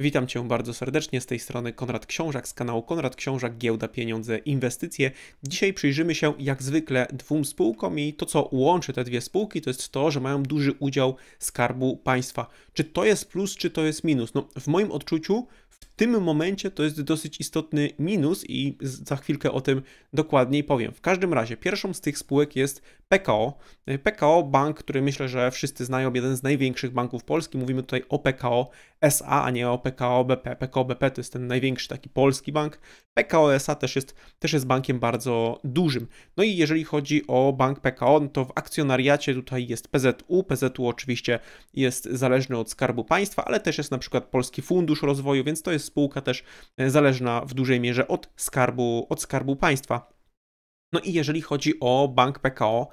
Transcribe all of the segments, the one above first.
Witam Cię bardzo serdecznie z tej strony Konrad Książak z kanału Konrad Książak Giełda Pieniądze Inwestycje. Dzisiaj przyjrzymy się jak zwykle dwóm spółkom i to co łączy te dwie spółki to jest to, że mają duży udział Skarbu Państwa. Czy to jest plus, czy to jest minus? No w moim odczuciu w tym momencie to jest dosyć istotny minus i za chwilkę o tym dokładniej powiem. W każdym razie, pierwszą z tych spółek jest PKO. E, PKO, bank, który myślę, że wszyscy znają, jeden z największych banków Polski. Mówimy tutaj o PKO SA, a nie o PKO BP. PKO BP to jest ten największy taki polski bank. PKO SA też jest, też jest bankiem bardzo dużym. No i jeżeli chodzi o bank PKO, no to w akcjonariacie tutaj jest PZU. PZU oczywiście jest zależny od Skarbu Państwa, ale też jest na przykład Polski Fundusz Rozwoju, więc to jest spółka też e, zależna w dużej mierze od skarbu, od skarbu państwa. No i jeżeli chodzi o bank PKO,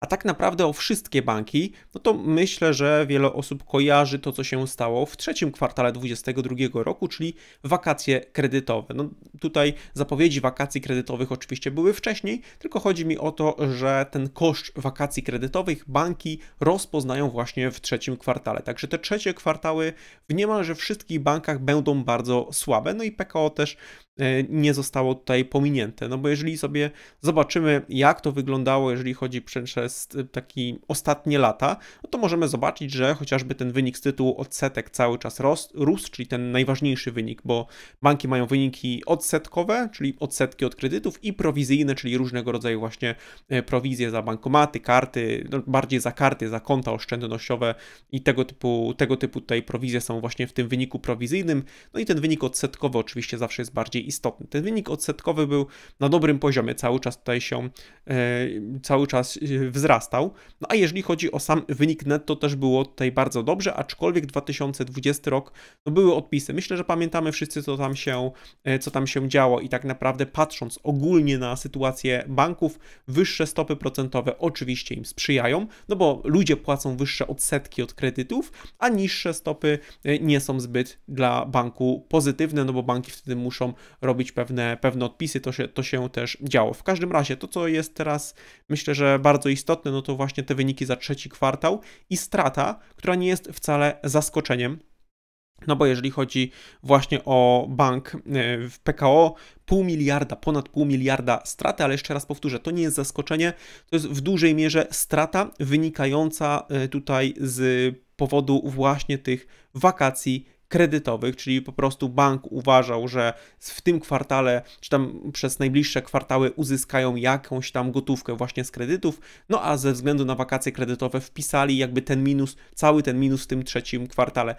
a tak naprawdę o wszystkie banki, no to myślę, że wiele osób kojarzy to, co się stało w trzecim kwartale 2022 roku, czyli wakacje kredytowe. No tutaj zapowiedzi wakacji kredytowych oczywiście były wcześniej, tylko chodzi mi o to, że ten koszt wakacji kredytowych banki rozpoznają właśnie w trzecim kwartale. Także te trzecie kwartały w niemalże wszystkich bankach będą bardzo słabe, no i PKO też E, nie zostało tutaj pominięte. No bo jeżeli sobie zobaczymy, jak to wyglądało, jeżeli chodzi przez e, taki ostatnie lata, no to możemy zobaczyć, że chociażby ten wynik z tytułu odsetek cały czas rósł, czyli ten najważniejszy wynik, bo banki mają wyniki odsetkowe, czyli odsetki od kredytów i prowizyjne, czyli różnego rodzaju właśnie e, prowizje za bankomaty, karty, no bardziej za karty, za konta oszczędnościowe i tego typu, tego typu tutaj prowizje są właśnie w tym wyniku prowizyjnym. No i ten wynik odsetkowy oczywiście zawsze jest bardziej istotny. Ten wynik odsetkowy był na dobrym poziomie, cały czas tutaj się, e, cały czas e, wzrastał. No a jeżeli chodzi o sam wynik netto, też było tutaj bardzo dobrze, aczkolwiek 2020 rok no były odpisy. Myślę, że pamiętamy wszyscy, co tam się, e, co tam się działo i tak naprawdę patrząc ogólnie na sytuację banków, wyższe stopy procentowe oczywiście im sprzyjają, no bo ludzie płacą wyższe odsetki od kredytów, a niższe stopy nie są zbyt dla banku pozytywne, no bo banki wtedy muszą robić pewne, pewne odpisy, to się, to się też działo. W każdym razie to, co jest teraz myślę, że bardzo istotne, no to właśnie te wyniki za trzeci kwartał i strata, która nie jest wcale zaskoczeniem. No bo jeżeli chodzi właśnie o bank e, w PKO, pół miliarda, ponad pół miliarda straty, ale jeszcze raz powtórzę, to nie jest zaskoczenie, to jest w dużej mierze strata wynikająca e, tutaj z powodu właśnie tych wakacji kredytowych, czyli po prostu bank uważał, że w tym kwartale, czy tam przez najbliższe kwartały uzyskają jakąś tam gotówkę właśnie z kredytów, no a ze względu na wakacje kredytowe wpisali jakby ten minus, cały ten minus w tym trzecim kwartale.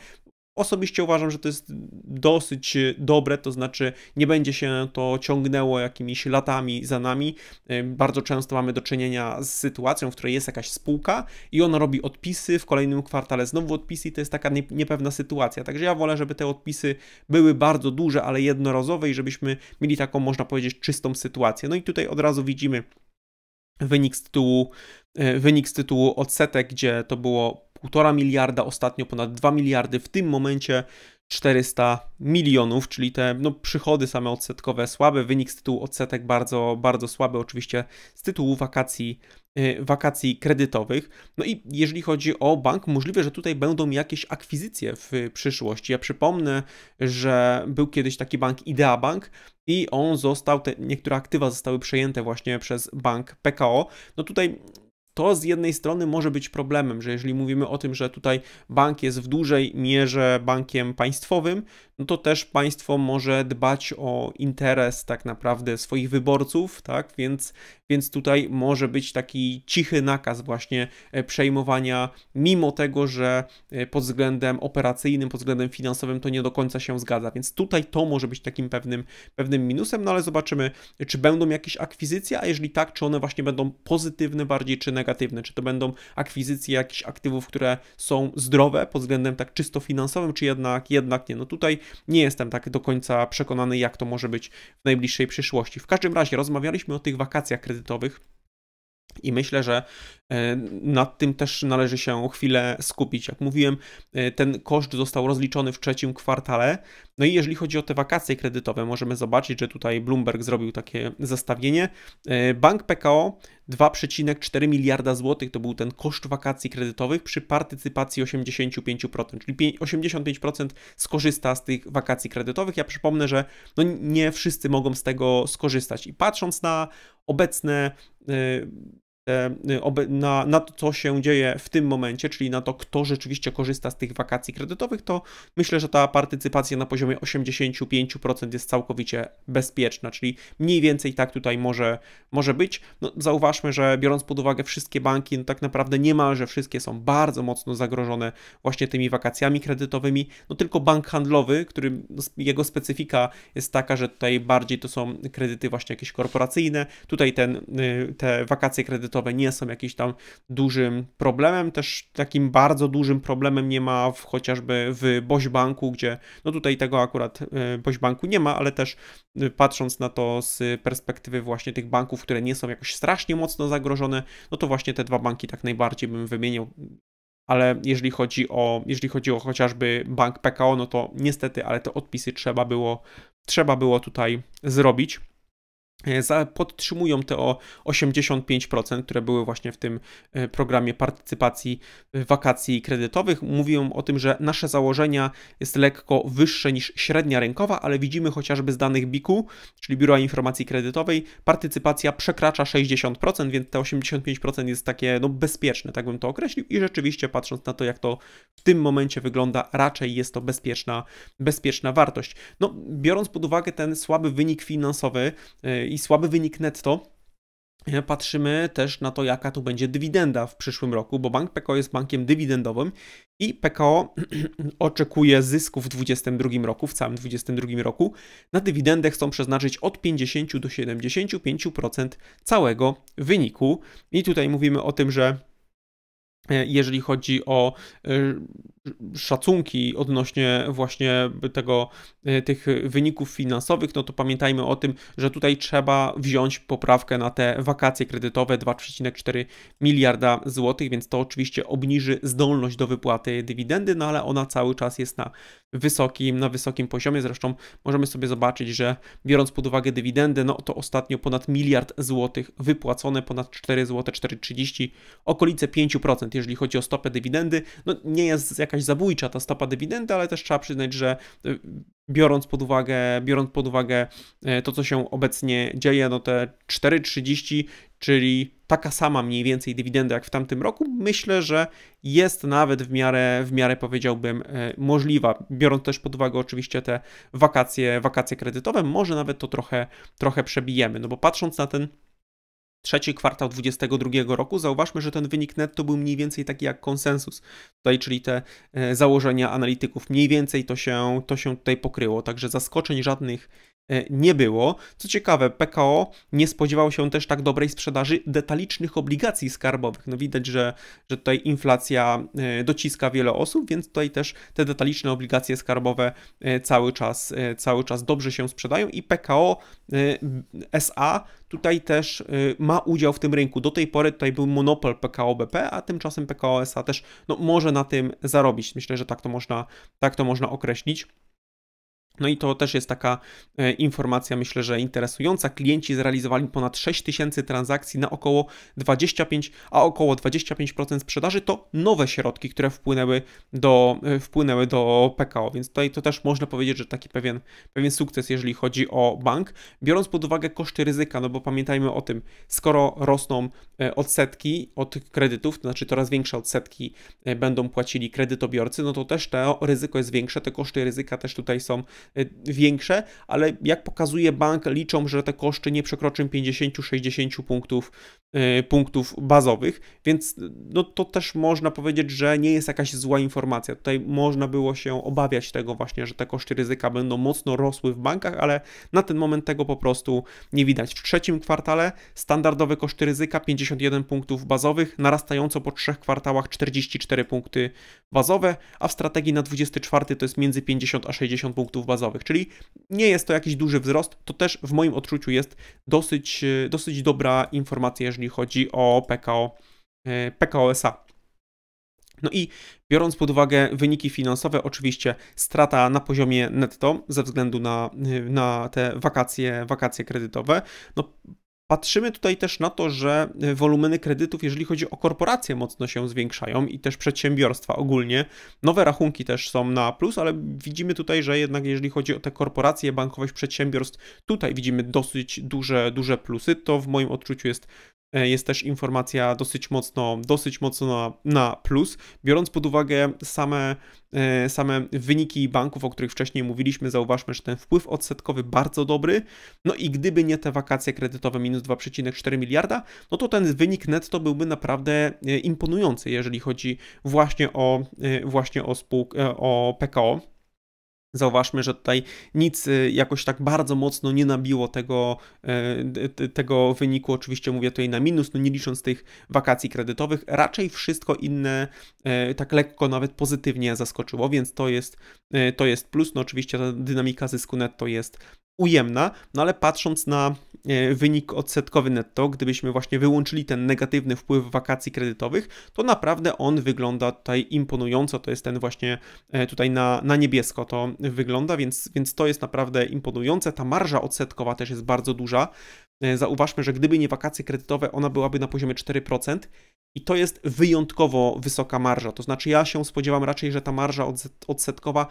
Osobiście uważam, że to jest dosyć dobre, to znaczy nie będzie się to ciągnęło jakimiś latami za nami. Bardzo często mamy do czynienia z sytuacją, w której jest jakaś spółka i ona robi odpisy, w kolejnym kwartale znowu odpisy i to jest taka niepewna sytuacja. Także ja wolę, żeby te odpisy były bardzo duże, ale jednorazowe i żebyśmy mieli taką, można powiedzieć, czystą sytuację. No i tutaj od razu widzimy wynik z tytułu, e, wynik z tytułu odsetek, gdzie to było 1,5 miliarda, ostatnio ponad 2 miliardy, w tym momencie 400 milionów, czyli te no, przychody same odsetkowe słabe, wynik z tytułu odsetek bardzo, bardzo słaby, oczywiście z tytułu wakacji, yy, wakacji kredytowych. No i jeżeli chodzi o bank, możliwe, że tutaj będą jakieś akwizycje w przyszłości. Ja przypomnę, że był kiedyś taki bank Idea Bank i on został, te niektóre aktywa zostały przejęte właśnie przez bank PKO. No tutaj to z jednej strony może być problemem, że jeżeli mówimy o tym, że tutaj bank jest w dużej mierze bankiem państwowym, no to też państwo może dbać o interes tak naprawdę swoich wyborców, tak? Więc, więc tutaj może być taki cichy nakaz właśnie e, przejmowania, mimo tego, że e, pod względem operacyjnym, pod względem finansowym to nie do końca się zgadza. Więc tutaj to może być takim pewnym, pewnym minusem, no ale zobaczymy, czy będą jakieś akwizycje, a jeżeli tak, czy one właśnie będą pozytywne bardziej, czy negatywne, czy to będą akwizycje jakichś aktywów, które są zdrowe pod względem tak czysto finansowym, czy jednak, jednak nie. No tutaj nie jestem tak do końca przekonany, jak to może być w najbliższej przyszłości. W każdym razie rozmawialiśmy o tych wakacjach kredytowych. I myślę, że e, nad tym też należy się chwilę skupić. Jak mówiłem, e, ten koszt został rozliczony w trzecim kwartale. No i jeżeli chodzi o te wakacje kredytowe, możemy zobaczyć, że tutaj Bloomberg zrobił takie zestawienie. E, Bank PKO 2,4 miliarda złotych to był ten koszt wakacji kredytowych przy partycypacji 85%, czyli 85% skorzysta z tych wakacji kredytowych. Ja przypomnę, że no nie wszyscy mogą z tego skorzystać. I patrząc na obecne E, na, na to, co się dzieje w tym momencie, czyli na to, kto rzeczywiście korzysta z tych wakacji kredytowych, to myślę, że ta partycypacja na poziomie 85% jest całkowicie bezpieczna, czyli mniej więcej tak tutaj może, może być. No, zauważmy, że biorąc pod uwagę wszystkie banki, no tak naprawdę niemalże wszystkie są bardzo mocno zagrożone właśnie tymi wakacjami kredytowymi. No tylko bank handlowy, który jego specyfika jest taka, że tutaj bardziej to są kredyty właśnie jakieś korporacyjne. Tutaj ten, y, te wakacje kredytowe nie są jakimś tam dużym problemem. Też takim bardzo dużym problemem nie ma w, chociażby w Bośbanku, gdzie no tutaj tego akurat y, Bośbanku nie ma, ale też y, patrząc na to z perspektywy właśnie tych banków, które nie są jakoś strasznie mocno zagrożone, no to właśnie te dwa banki tak najbardziej bym wymienił ale jeżeli chodzi o, jeżeli chodzi o chociażby bank PKO, no to niestety, ale te odpisy trzeba było, trzeba było tutaj zrobić. E, podtrzymują te o 85%, które były właśnie w tym e, programie partycypacji e, wakacji kredytowych. Mówią o tym, że nasze założenia jest lekko wyższe niż średnia rynkowa, ale widzimy chociażby z danych Biku, u czyli Biura Informacji Kredytowej, partycypacja przekracza 60%, więc te 85% jest takie no, bezpieczne, tak bym to określił i rzeczywiście patrząc na to, jak to w tym momencie wygląda, raczej jest to bezpieczna, bezpieczna wartość. No, biorąc pod uwagę ten słaby wynik finansowy, i słaby wynik netto, e, patrzymy też na to, jaka tu będzie dywidenda w przyszłym roku, bo bank PKO jest bankiem dywidendowym i PKO oczekuje zysków w 2022 roku, w całym 2022 roku. Na dywidendę chcą przeznaczyć od 50 do 75% całego wyniku. I tutaj mówimy o tym, że e, jeżeli chodzi o e, szacunki odnośnie właśnie tego, e, tych wyników finansowych, no to pamiętajmy o tym, że tutaj trzeba wziąć poprawkę na te wakacje kredytowe 2,4 miliarda złotych, więc to oczywiście obniży zdolność do wypłaty dywidendy, no ale ona cały czas jest na wysokim, na wysokim poziomie. Zresztą możemy sobie zobaczyć, że biorąc pod uwagę dywidendę, no to ostatnio ponad miliard złotych wypłacone, ponad 4 zł, 4,30, okolice 5%, jeżeli chodzi o stopę dywidendy, no nie jest jak jakaś zabójcza ta stopa dywidendy, ale też trzeba przyznać, że y, biorąc pod uwagę, biorąc pod uwagę y, to, co się obecnie dzieje, no te 4,30, czyli taka sama mniej więcej dywidenda jak w tamtym roku, myślę, że jest nawet w miarę, w miarę powiedziałbym y, możliwa, biorąc też pod uwagę oczywiście te wakacje, wakacje kredytowe, może nawet to trochę, trochę przebijemy, no bo patrząc na ten trzeci kwartał 2022 roku, zauważmy, że ten wynik netto był mniej więcej taki jak konsensus. Tutaj, czyli te e, założenia analityków, mniej więcej to się, to się tutaj pokryło, także zaskoczeń żadnych E, nie było. Co ciekawe, PKO nie spodziewał się też tak dobrej sprzedaży detalicznych obligacji skarbowych. No widać, że, że tutaj inflacja e, dociska wiele osób, więc tutaj też te detaliczne obligacje skarbowe e, cały czas, cały czas dobrze się sprzedają i PKO SA tutaj też ma udział w tym rynku. Do tej pory tutaj był monopol PKO BP, a tymczasem PKO SA też no, może na tym zarobić. Myślę, że tak to można, tak to można określić. No i to też jest taka e, informacja, myślę, że interesująca. Klienci zrealizowali ponad 6000 transakcji na około 25, a około 25% sprzedaży to nowe środki, które wpłynęły do, e, wpłynęły do PKO. Więc tutaj to też można powiedzieć, że taki pewien, pewien sukces, jeżeli chodzi o bank. Biorąc pod uwagę koszty ryzyka, no bo pamiętajmy o tym, skoro rosną e, odsetki od kredytów, to znaczy coraz większe odsetki będą płacili kredytobiorcy, no to też to ryzyko jest większe, te koszty ryzyka też tutaj są Y, większe, ale jak pokazuje bank, liczą, że te koszty nie przekroczą 50-60 punktów, y, punktów bazowych, więc no to też można powiedzieć, że nie jest jakaś zła informacja. Tutaj można było się obawiać tego właśnie, że te koszty ryzyka będą mocno rosły w bankach, ale na ten moment tego po prostu nie widać. W trzecim kwartale standardowe koszty ryzyka 51 punktów bazowych, narastająco po trzech kwartałach 44 punkty bazowe, a w strategii na 24 to jest między 50 a 60 punktów bazowych, czyli nie jest to jakiś duży wzrost, to też w moim odczuciu jest dosyć, e, dosyć dobra informacja, jeżeli chodzi o PKO, e, PKO SA. No i biorąc pod uwagę wyniki finansowe, oczywiście strata na poziomie netto ze względu na, e, na te wakacje, wakacje kredytowe, no Patrzymy tutaj też na to, że e, wolumeny kredytów, jeżeli chodzi o korporacje, mocno się zwiększają i też przedsiębiorstwa ogólnie. Nowe rachunki też są na plus, ale widzimy tutaj, że jednak jeżeli chodzi o te korporacje, bankowość przedsiębiorstw, tutaj widzimy dosyć duże, duże plusy. To w moim odczuciu jest E, jest też informacja dosyć mocno, dosyć mocno na, na plus, biorąc pod uwagę same, e, same wyniki banków, o których wcześniej mówiliśmy, zauważmy, że ten wpływ odsetkowy bardzo dobry, no i gdyby nie te wakacje kredytowe minus 2,4 miliarda, no to ten wynik netto byłby naprawdę e, imponujący, jeżeli chodzi właśnie o, właśnie o, spółk, o PKO. Zauważmy, że tutaj nic y, jakoś tak bardzo mocno nie nabiło tego, e, tego wyniku. Oczywiście mówię tutaj na minus, no nie licząc tych wakacji kredytowych. Raczej wszystko inne e, tak lekko nawet pozytywnie zaskoczyło, więc to jest, e, to jest plus. No oczywiście ta dynamika zysku netto jest ujemna, no ale patrząc na E, wynik odsetkowy netto, gdybyśmy właśnie wyłączyli ten negatywny wpływ wakacji kredytowych, to naprawdę on wygląda tutaj imponująco. To jest ten właśnie e, tutaj na, na niebiesko to wygląda, więc, więc to jest naprawdę imponujące. Ta marża odsetkowa też jest bardzo duża. E, zauważmy, że gdyby nie wakacje kredytowe, ona byłaby na poziomie 4%. I to jest wyjątkowo wysoka marża. To znaczy, ja się spodziewam raczej, że ta marża odsetkowa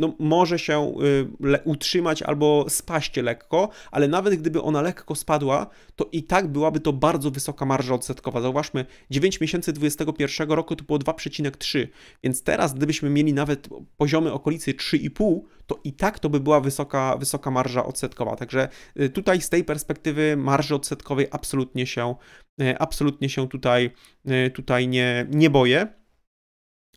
no, może się y, utrzymać albo spaść lekko, ale nawet gdyby ona lekko spadła, to i tak byłaby to bardzo wysoka marża odsetkowa. Zauważmy, 9 miesięcy 2021 roku to było 2,3, więc teraz gdybyśmy mieli nawet poziomy okolicy 3,5, to i tak to by była wysoka, wysoka marża odsetkowa. Także y, tutaj z tej perspektywy marży odsetkowej absolutnie się, y, absolutnie się tutaj, tutaj nie, nie boję.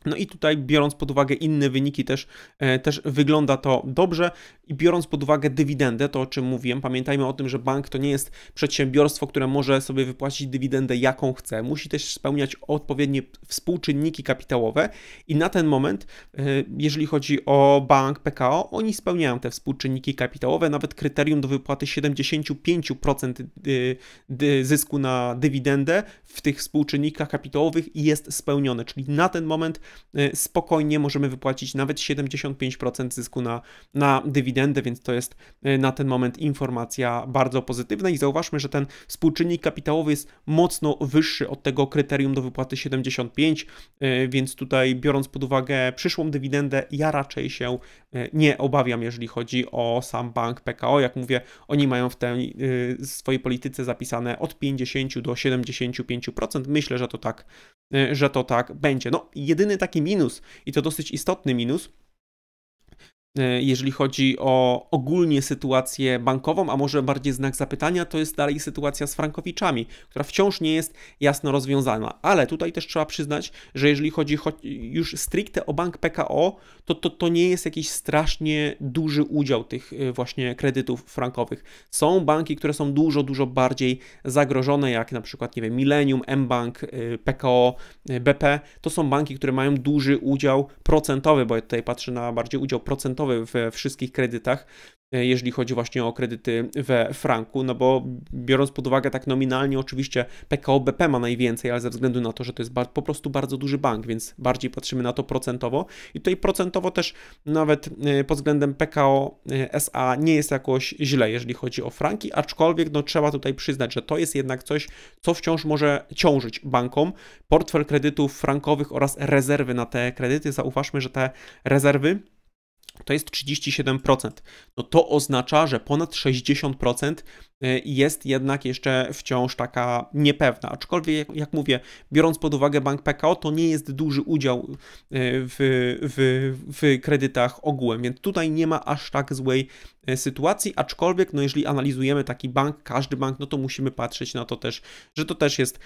No i tutaj biorąc pod uwagę inne wyniki też, e, też wygląda to dobrze i biorąc pod uwagę dywidendę, to o czym mówiłem, pamiętajmy o tym, że bank to nie jest przedsiębiorstwo, które może sobie wypłacić dywidendę jaką chce, musi też spełniać odpowiednie współczynniki kapitałowe i na ten moment, e, jeżeli chodzi o bank PKO, oni spełniają te współczynniki kapitałowe, nawet kryterium do wypłaty 75% e, zysku na dywidendę w tych współczynnikach kapitałowych jest spełnione, czyli na ten moment Y, spokojnie możemy wypłacić nawet 75% zysku na, na dywidendę, więc to jest y, na ten moment informacja bardzo pozytywna i zauważmy, że ten współczynnik kapitałowy jest mocno wyższy od tego kryterium do wypłaty 75, y, więc tutaj biorąc pod uwagę przyszłą dywidendę, ja raczej się nie obawiam, jeżeli chodzi o sam bank PKO. Jak mówię, oni mają w tej swojej polityce zapisane od 50 do 75%. Myślę, że to tak Y, że to tak będzie. No, jedyny taki minus, i to dosyć istotny minus, E, jeżeli chodzi o ogólnie sytuację bankową, a może bardziej znak zapytania, to jest dalej sytuacja z frankowiczami, która wciąż nie jest jasno rozwiązana. Ale tutaj też trzeba przyznać, że jeżeli chodzi już stricte o bank PKO, to, to, to nie jest jakiś strasznie duży udział tych e, właśnie kredytów frankowych. Są banki, które są dużo, dużo bardziej zagrożone, jak na przykład, nie wiem, Millennium, mBank, e, PKO, BP. To są banki, które mają duży udział procentowy, bo ja tutaj patrzę na bardziej udział procentowy procentowy we wszystkich kredytach, e, jeżeli chodzi właśnie o kredyty we franku, no bo biorąc pod uwagę tak nominalnie, oczywiście PKO BP ma najwięcej, ale ze względu na to, że to jest po prostu bardzo duży bank, więc bardziej patrzymy na to procentowo i tutaj procentowo też nawet e, pod względem PKO e, SA nie jest jakoś źle, jeżeli chodzi o franki, aczkolwiek no trzeba tutaj przyznać, że to jest jednak coś, co wciąż może ciążyć bankom. Portfel kredytów frankowych oraz rezerwy na te kredyty, zauważmy, że te rezerwy to jest 37%. No to oznacza, że ponad 60% Y, jest jednak jeszcze wciąż taka niepewna. Aczkolwiek, jak mówię, biorąc pod uwagę bank PKO, to nie jest duży udział y, w, w, w kredytach ogółem, więc tutaj nie ma aż tak złej y, sytuacji, aczkolwiek, no jeżeli analizujemy taki bank, każdy bank, no to musimy patrzeć na to też, że to też jest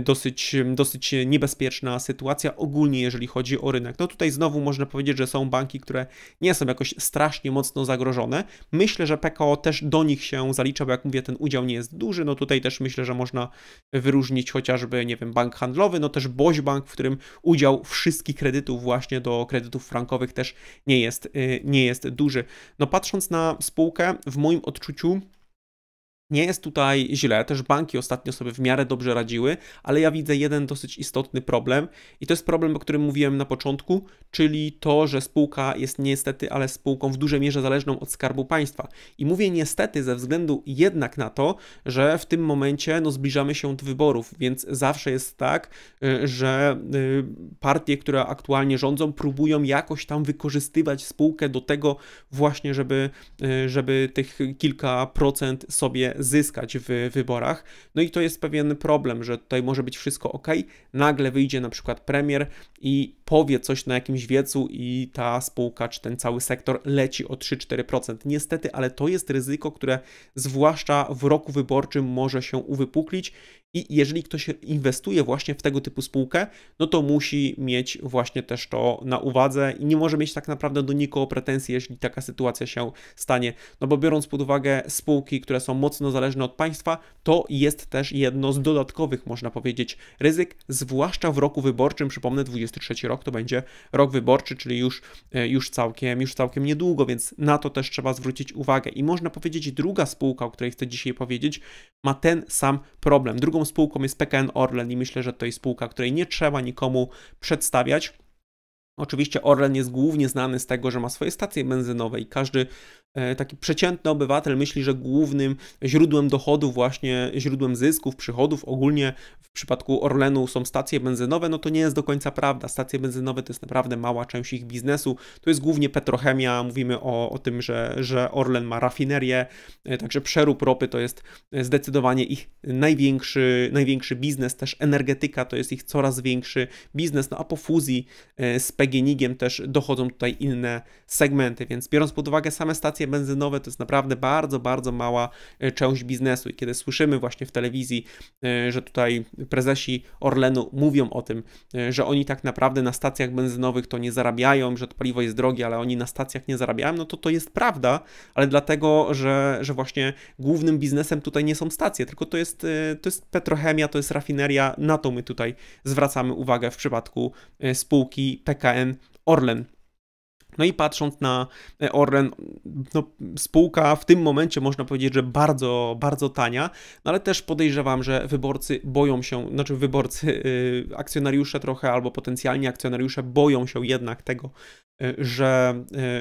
dosyć, dosyć niebezpieczna sytuacja ogólnie, jeżeli chodzi o rynek. No tutaj znowu można powiedzieć, że są banki, które nie są jakoś strasznie mocno zagrożone. Myślę, że PKO też do nich się zalicza, bo jak mówię, gdzie ten udział nie jest duży. No tutaj też myślę, że można wyróżnić chociażby, nie wiem, bank handlowy, no też Boś Bank, w którym udział wszystkich kredytów właśnie do kredytów frankowych też nie jest, y, nie jest duży. No patrząc na spółkę, w moim odczuciu nie jest tutaj źle, też banki ostatnio sobie w miarę dobrze radziły, ale ja widzę jeden dosyć istotny problem i to jest problem, o którym mówiłem na początku, czyli to, że spółka jest niestety, ale spółką w dużej mierze zależną od skarbu państwa. I mówię niestety ze względu jednak na to, że w tym momencie no, zbliżamy się do wyborów, więc zawsze jest tak, y, że y, partie, które aktualnie rządzą, próbują jakoś tam wykorzystywać spółkę do tego właśnie, żeby, y, żeby tych kilka procent sobie zyskać w wyborach. No i to jest pewien problem, że tutaj może być wszystko ok, nagle wyjdzie na przykład premier i powie coś na jakimś wiecu i ta spółka czy ten cały sektor leci o 3-4%. Niestety, ale to jest ryzyko, które zwłaszcza w roku wyborczym może się uwypuklić i jeżeli ktoś inwestuje właśnie w tego typu spółkę, no to musi mieć właśnie też to na uwadze i nie może mieć tak naprawdę do nikogo pretensji, jeśli taka sytuacja się stanie. No bo biorąc pod uwagę spółki, które są mocno zależne od państwa, to jest też jedno z dodatkowych, można powiedzieć, ryzyk, zwłaszcza w roku wyborczym, przypomnę, 23 rok rok to będzie rok wyborczy, czyli już, e, już, całkiem, już całkiem niedługo, więc na to też trzeba zwrócić uwagę. I można powiedzieć, druga spółka, o której chcę dzisiaj powiedzieć, ma ten sam problem. Drugą spółką jest PKN Orlen i myślę, że to jest spółka, której nie trzeba nikomu przedstawiać. Oczywiście Orlen jest głównie znany z tego, że ma swoje stacje benzynowe i każdy E, taki przeciętny obywatel myśli, że głównym źródłem dochodu, właśnie źródłem zysków, przychodów ogólnie w przypadku Orlenu są stacje benzynowe, no to nie jest do końca prawda. Stacje benzynowe to jest naprawdę mała część ich biznesu. To jest głównie petrochemia, mówimy o, o tym, że, że Orlen ma rafinerię, e, także przerób ropy to jest zdecydowanie ich największy, największy biznes, też energetyka to jest ich coraz większy biznes, no a po fuzji e, z PGNiG też dochodzą tutaj inne segmenty, więc biorąc pod uwagę same stacje stacje benzynowe to jest naprawdę bardzo, bardzo mała e, część biznesu. I kiedy słyszymy właśnie w telewizji, e, że tutaj prezesi Orlenu mówią o tym, e, że oni tak naprawdę na stacjach benzynowych to nie zarabiają, że to paliwo jest drogie, ale oni na stacjach nie zarabiają, no to to jest prawda, ale dlatego, że, że właśnie głównym biznesem tutaj nie są stacje, tylko to jest, to jest petrochemia, to jest rafineria, na to my tutaj zwracamy uwagę w przypadku spółki PKN Orlen. No i patrząc na e, Orlen, no, spółka w tym momencie można powiedzieć, że bardzo, bardzo tania, no ale też podejrzewam, że wyborcy boją się, znaczy wyborcy, yy, akcjonariusze trochę albo potencjalni akcjonariusze boją się jednak tego, Y, że,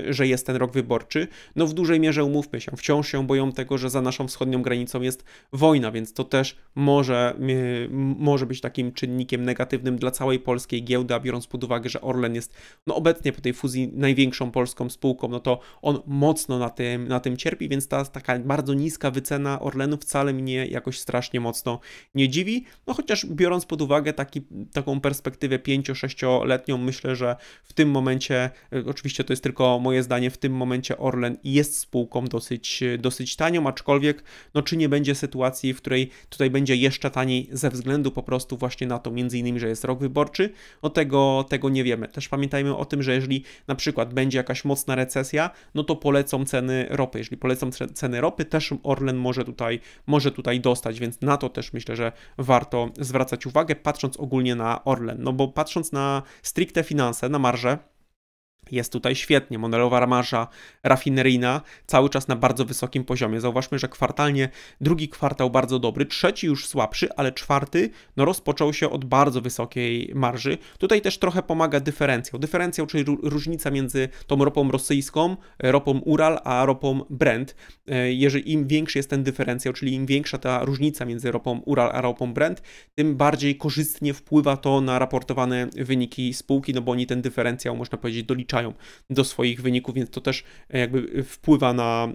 y, że jest ten rok wyborczy. No w dużej mierze umówmy się, wciąż się boją tego, że za naszą wschodnią granicą jest wojna, więc to też może, y, może być takim czynnikiem negatywnym dla całej polskiej giełdy, a biorąc pod uwagę, że Orlen jest no obecnie po tej fuzji największą polską spółką, no to on mocno na tym, na tym cierpi, więc ta taka bardzo niska wycena Orlenu wcale mnie jakoś strasznie mocno nie dziwi, no chociaż biorąc pod uwagę taki, taką perspektywę 5-6-letnią, myślę, że w tym momencie Y, oczywiście to jest tylko moje zdanie, w tym momencie Orlen jest spółką dosyć, y, dosyć tanią, aczkolwiek no, czy nie będzie sytuacji, w której tutaj będzie jeszcze taniej ze względu po prostu właśnie na to, między innymi, że jest rok wyborczy, no tego, tego nie wiemy. Też pamiętajmy o tym, że jeżeli na przykład będzie jakaś mocna recesja, no to polecą ceny ropy. Jeżeli polecą ceny ropy, też Orlen może tutaj, może tutaj dostać, więc na to też myślę, że warto zwracać uwagę, patrząc ogólnie na Orlen. No bo patrząc na stricte finanse, na marże, jest tutaj świetnie. Monelowa marża rafineryjna cały czas na bardzo wysokim poziomie. Zauważmy, że kwartalnie drugi kwartał bardzo dobry, trzeci już słabszy, ale czwarty no, rozpoczął się od bardzo wysokiej marży. Tutaj też trochę pomaga dyferencjał. Dyferencjał, czyli różnica między tą ropą rosyjską, e, ropą Ural, a ropą Brent. E, jeżeli im większy jest ten dyferencjał, czyli im większa ta różnica między ropą Ural a ropą Brent, tym bardziej korzystnie wpływa to na raportowane wyniki spółki, no bo oni ten dyferencjał, można powiedzieć, doliczają do swoich wyników, więc to też e, jakby wpływa na,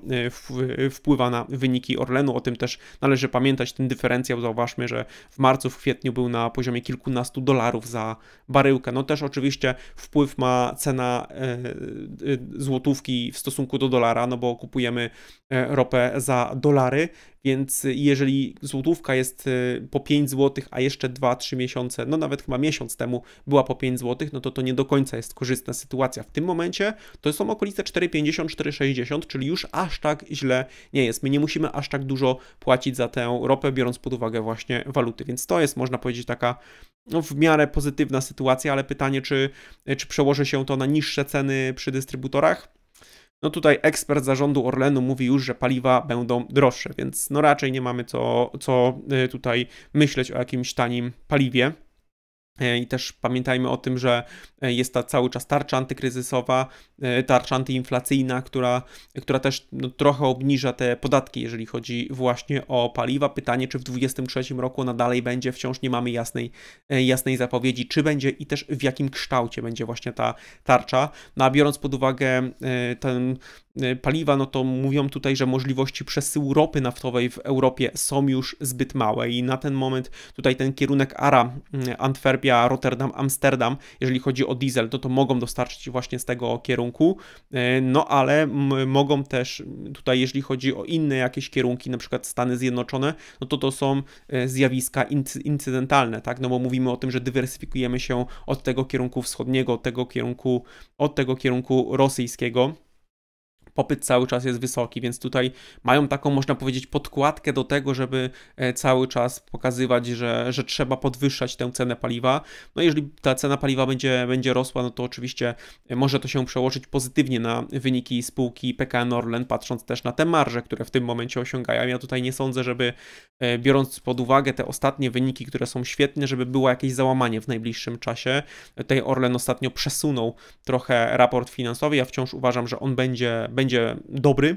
e, wpływa na wyniki Orlenu. O tym też należy pamiętać. Ten dyferencjał zauważmy, że w marcu, w kwietniu był na poziomie kilkunastu dolarów za baryłkę. No też oczywiście wpływ ma cena e, złotówki w stosunku do dolara, no bo kupujemy ropę za dolary, więc y, jeżeli złotówka jest y, po 5 zł, a jeszcze 2-3 miesiące, no nawet chyba miesiąc temu była po 5 zł, no to to nie do końca jest korzystna sytuacja. W tym momencie to są okolice 4,50, 4,60, czyli już aż tak źle nie jest. My nie musimy aż tak dużo płacić za tę ropę, biorąc pod uwagę właśnie waluty. Więc to jest, można powiedzieć, taka no, w miarę pozytywna sytuacja, ale pytanie, czy, y, czy przełoży się to na niższe ceny przy dystrybutorach? No tutaj ekspert zarządu Orlenu mówi już, że paliwa będą droższe, więc no raczej nie mamy co, co y, tutaj myśleć o jakimś tanim paliwie. E, I też pamiętajmy o tym, że e, jest ta cały czas tarcza antykryzysowa, e, tarcza antyinflacyjna, która, która też no, trochę obniża te podatki, jeżeli chodzi właśnie o paliwa. Pytanie, czy w 2023 roku ona dalej będzie, wciąż nie mamy jasnej, jasnej zapowiedzi, czy będzie i też w jakim kształcie będzie właśnie ta tarcza. No a biorąc pod uwagę ten Y, paliwa, no to mówią tutaj, że możliwości przesyłu ropy naftowej w Europie są już zbyt małe i na ten moment tutaj ten kierunek ARA y, Antwerpia, Rotterdam, Amsterdam, jeżeli chodzi o diesel, to to mogą dostarczyć właśnie z tego kierunku, y, no ale mogą też tutaj, jeżeli chodzi o inne jakieś kierunki, na przykład Stany Zjednoczone, no to to są zjawiska incydentalne, tak, no bo mówimy o tym, że dywersyfikujemy się od tego kierunku wschodniego, od tego kierunku, od tego kierunku rosyjskiego popyt cały czas jest wysoki, więc tutaj mają taką, można powiedzieć, podkładkę do tego, żeby e, cały czas pokazywać, że, że trzeba podwyższać tę cenę paliwa. No jeżeli ta cena paliwa będzie, będzie rosła, no to oczywiście e, może to się przełożyć pozytywnie na wyniki spółki PKN Orlen, patrząc też na te marże, które w tym momencie osiągają. Ja tutaj nie sądzę, żeby e, biorąc pod uwagę te ostatnie wyniki, które są świetne, żeby było jakieś załamanie w najbliższym czasie. tej Orlen ostatnio przesunął trochę raport finansowy. Ja wciąż uważam, że on będzie będzie dobry,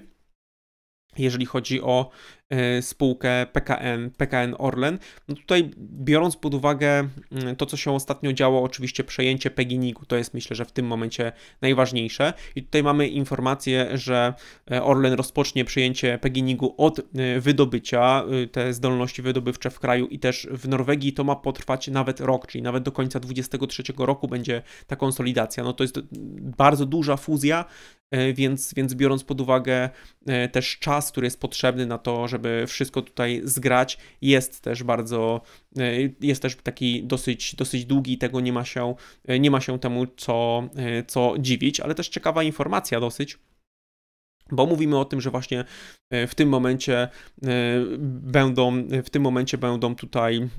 jeżeli chodzi o Y, spółkę PKN, PKN Orlen. No tutaj biorąc pod uwagę mm, to, co się ostatnio działo, oczywiście przejęcie Peginigu, to jest myślę, że w tym momencie najważniejsze. I tutaj mamy informację, że y, Orlen rozpocznie przejęcie Peginigu od y, wydobycia, te zdolności wydobywcze w kraju i też w Norwegii. To ma potrwać nawet rok, czyli nawet do końca 2023 roku będzie ta konsolidacja. No to jest bardzo duża fuzja, więc, więc biorąc pod uwagę też czas, który jest potrzebny na to, żeby żeby wszystko tutaj zgrać. Jest też bardzo, e, jest też taki dosyć, dosyć długi, tego nie ma się, e, nie ma się temu co, e, co dziwić, ale też ciekawa informacja dosyć. Bo mówimy o tym, że właśnie w tym momencie będą, w tym momencie będą tutaj,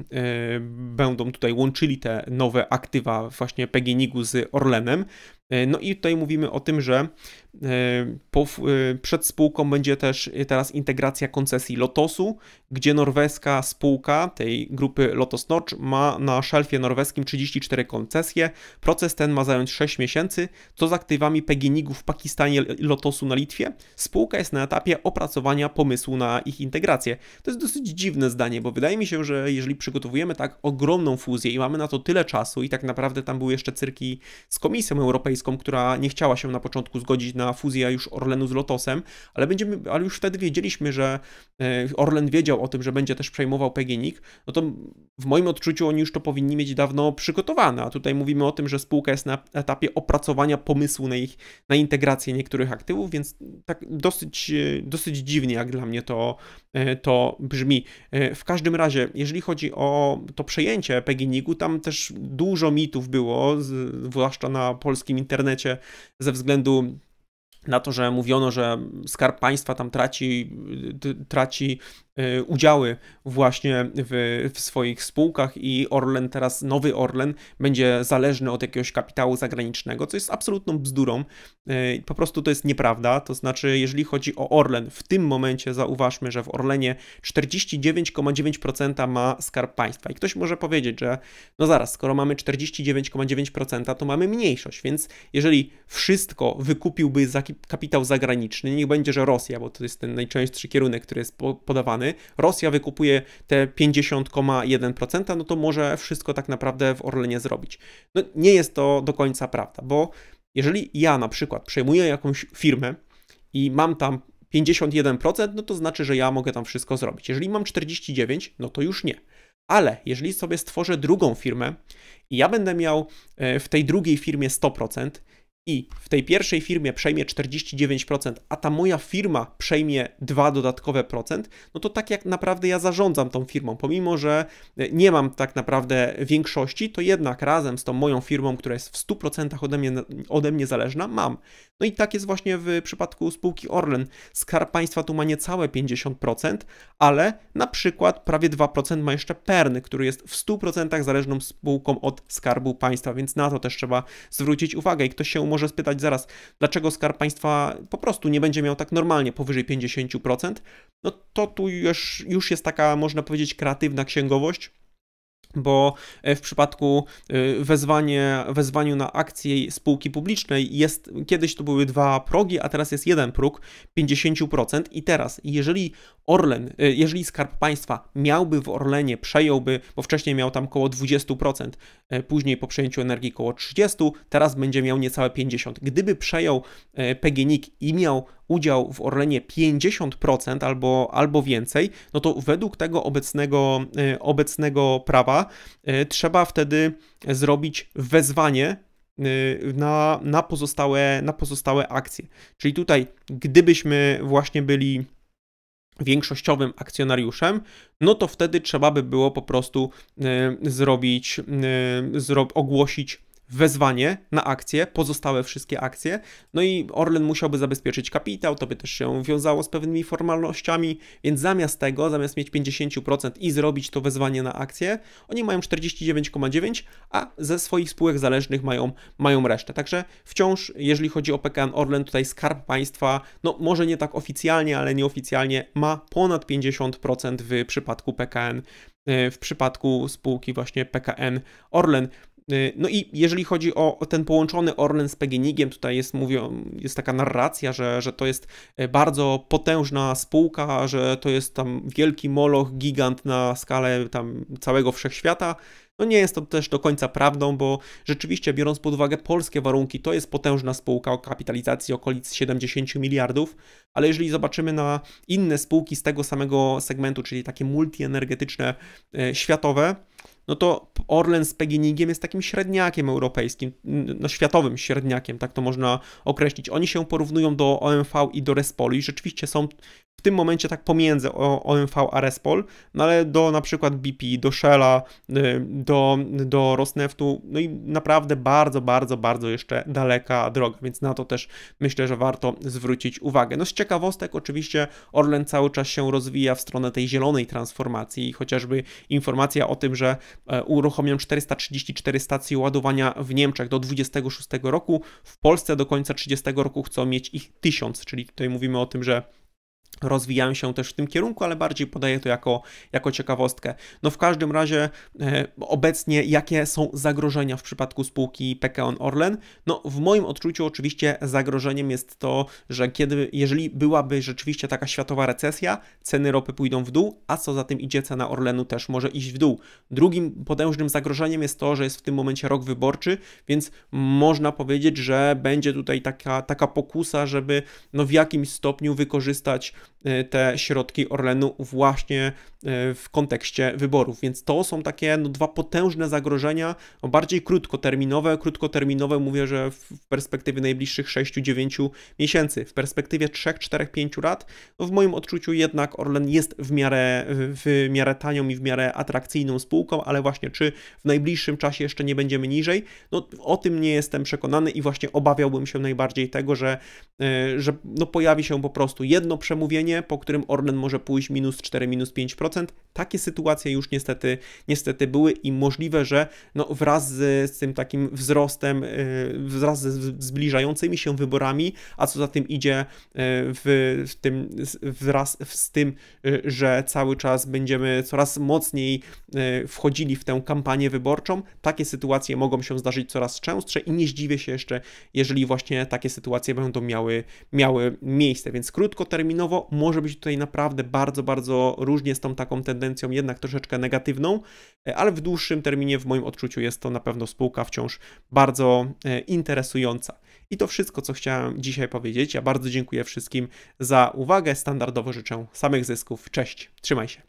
będą tutaj łączyli te nowe aktywa właśnie PGNiG-u z Orlenem. E, no i tutaj mówimy o tym, że e, e, przed spółką będzie też teraz integracja koncesji Lotosu, gdzie norweska spółka tej grupy Lotos Notch ma na szelfie norweskim 34 koncesje. Proces ten ma zająć 6 miesięcy. Co z aktywami PGNiG-u w Pakistanie Lotosu na Litwie? Spółka jest na etapie opracowania pomysłu na ich integrację. To jest dosyć dziwne zdanie, bo wydaje mi się, że jeżeli przygotowujemy tak ogromną fuzję i mamy na to tyle czasu i tak naprawdę tam były jeszcze cyrki z Komisją Europejską, rosyjską, która nie chciała się na początku zgodzić na fuzję już Orlenu z Lotosem, ale będziemy, ale już wtedy wiedzieliśmy, że e, Orlen wiedział o tym, że będzie też przejmował PGNiG, no to w moim odczuciu oni już to powinni mieć dawno przygotowane, a tutaj mówimy o tym, że spółka jest na etapie opracowania pomysłu na ich, na integrację niektórych aktywów, więc tak dosyć, e, dosyć dziwnie jak dla mnie to, e, to brzmi. W każdym razie, jeżeli chodzi o to przejęcie PGNiG-u, tam też dużo mitów było, zwłaszcza na polskim internecie, internecie ze względu na to, że mówiono, że skarb państwa tam traci, y, traci E, udziały właśnie w, w, swoich spółkach i Orlen teraz, nowy Orlen, będzie zależny od jakiegoś kapitału zagranicznego, co jest absolutną bzdurą. E, po prostu to jest nieprawda. To znaczy, jeżeli chodzi o Orlen, w tym momencie zauważmy, że w Orlenie 49,9% ma skarb państwa. I ktoś może powiedzieć, że no zaraz, skoro mamy 49,9%, to mamy mniejszość, więc jeżeli wszystko wykupiłby za kapitał zagraniczny, niech będzie, że Rosja, bo to jest ten najczęstszy kierunek, który jest podawany, Rosja wykupuje te 50,1%, no to może wszystko tak naprawdę w Orlenie zrobić. No nie jest to do końca prawda, bo jeżeli ja na przykład przejmuję jakąś firmę i mam tam 51%, no to znaczy, że ja mogę tam wszystko zrobić. Jeżeli mam 49%, no to już nie. Ale jeżeli sobie stworzę drugą firmę i ja będę miał e, w tej drugiej firmie 100%, i w tej pierwszej firmie przejmie 49%, a ta moja firma przejmie 2 dodatkowe procent, no to tak jak naprawdę ja zarządzam tą firmą, pomimo że nie mam tak naprawdę większości, to jednak razem z tą moją firmą, która jest w 100% ode mnie, ode mnie zależna, mam. No i tak jest właśnie w przypadku spółki Orlen. Skarb państwa tu ma niecałe 50%, ale na przykład prawie 2% ma jeszcze Pern, który jest w 100% zależną spółką od Skarbu Państwa, więc na to też trzeba zwrócić uwagę i ktoś się umożliwi może spytać zaraz, dlaczego Skarb Państwa po prostu nie będzie miał tak normalnie powyżej 50%, no to tu już, już jest taka, można powiedzieć, kreatywna księgowość, bo e, w przypadku e, wezwanie, wezwaniu na akcję spółki publicznej jest, kiedyś to były dwa progi, a teraz jest jeden próg 50% i teraz jeżeli Orlen, y, jeżeli Skarb Państwa miałby w Orlenie, przejąłby, bo wcześniej miał tam około 20%, y, później po przejęciu energii około 30%, teraz będzie miał niecałe 50%. Gdyby przejął y, PGNiG i miał udział w Orlenie 50% albo, albo więcej, no to według tego obecnego, obecnego prawa trzeba wtedy zrobić wezwanie na, na, pozostałe, na pozostałe akcje. Czyli tutaj, gdybyśmy właśnie byli większościowym akcjonariuszem, no to wtedy trzeba by było po prostu e, zrobić, e, ogłosić wezwanie na akcje, pozostałe wszystkie akcje. No i Orlen musiałby zabezpieczyć kapitał, to by też się wiązało z pewnymi formalnościami, więc zamiast tego, zamiast mieć 50% i zrobić to wezwanie na akcje, oni mają 49,9, a ze swoich spółek zależnych mają, mają resztę. Także wciąż, jeżeli chodzi o PKN Orlen, tutaj Skarb Państwa, no może nie tak oficjalnie, ale nieoficjalnie ma ponad 50% w przypadku PKN e, w przypadku spółki właśnie PKN Orlen. Y, no i jeżeli chodzi o ten połączony Orlen z Peginigiem, tutaj jest, mówią, jest taka narracja, że, że to jest e, bardzo potężna spółka, że to jest tam wielki moloch, gigant na skalę tam całego wszechświata. No nie jest to też do końca prawdą, bo rzeczywiście biorąc pod uwagę polskie warunki, to jest potężna spółka o kapitalizacji okolic 70 miliardów, ale jeżeli zobaczymy na inne spółki z tego samego segmentu, czyli takie multienergetyczne, e, światowe, no to Orlen z Peginigiem jest takim średniakiem europejskim, no światowym średniakiem, tak to można określić. Oni się porównują do OMV i do Respolu i rzeczywiście są w tym momencie tak pomiędzy OMV a Respol, no ale do na przykład BP, do Shella, y, do, do Rosneftu, no i naprawdę bardzo, bardzo, bardzo jeszcze daleka droga, więc na to też myślę, że warto zwrócić uwagę. No z ciekawostek oczywiście Orlen cały czas się rozwija w stronę tej zielonej transformacji i chociażby informacja o tym, że że e, uruchomią 434 stacje ładowania w Niemczech do 26 roku. W Polsce do końca 30 roku chcą mieć ich 1000, czyli tutaj mówimy o tym, że rozwijają się też w tym kierunku, ale bardziej podaję to jako, jako ciekawostkę. No w każdym razie e, obecnie jakie są zagrożenia w przypadku spółki PKN Orlen? No w moim odczuciu oczywiście zagrożeniem jest to, że kiedy, jeżeli byłaby rzeczywiście taka światowa recesja, ceny ropy pójdą w dół, a co za tym idzie cena Orlenu też może iść w dół. Drugim potężnym zagrożeniem jest to, że jest w tym momencie rok wyborczy, więc można powiedzieć, że będzie tutaj taka, taka pokusa, żeby no w jakimś stopniu wykorzystać E, te środki Orlenu właśnie e, w kontekście wyborów. Więc to są takie no, dwa potężne zagrożenia, bardziej krótkoterminowe. Krótkoterminowe mówię, że w perspektywie najbliższych 6-9 miesięcy. W perspektywie 3, 4, 5 lat, no, w moim odczuciu jednak Orlen jest w miarę, w miarę tanią i w miarę atrakcyjną spółką, ale właśnie czy w najbliższym czasie jeszcze nie będziemy niżej, no o tym nie jestem przekonany i właśnie obawiałbym się najbardziej tego, że, e, że no, pojawi się po prostu jedno przemówienie zamówienie, po którym Orlen może pójść minus 4, minus 5%. Takie sytuacje już niestety, niestety były i możliwe, że no wraz z, z tym takim wzrostem, y, wraz ze zbliżającymi się wyborami, a co za tym idzie y, w, w tym, wraz z tym, y, że cały czas będziemy coraz mocniej wchodzili w tę kampanię wyborczą, takie sytuacje mogą się zdarzyć coraz częstsze i nie zdziwię się jeszcze, jeżeli właśnie takie sytuacje będą miały, miały miejsce. Więc krótkoterminowo może być tutaj naprawdę bardzo, bardzo różnie z tą taką tendencją, jednak troszeczkę negatywną, e, ale w dłuższym terminie, w moim odczuciu, jest to na pewno spółka wciąż bardzo e, interesująca. I to wszystko, co chciałem dzisiaj powiedzieć. Ja bardzo dziękuję wszystkim za uwagę. Standardowo życzę samych zysków. Cześć, trzymaj się.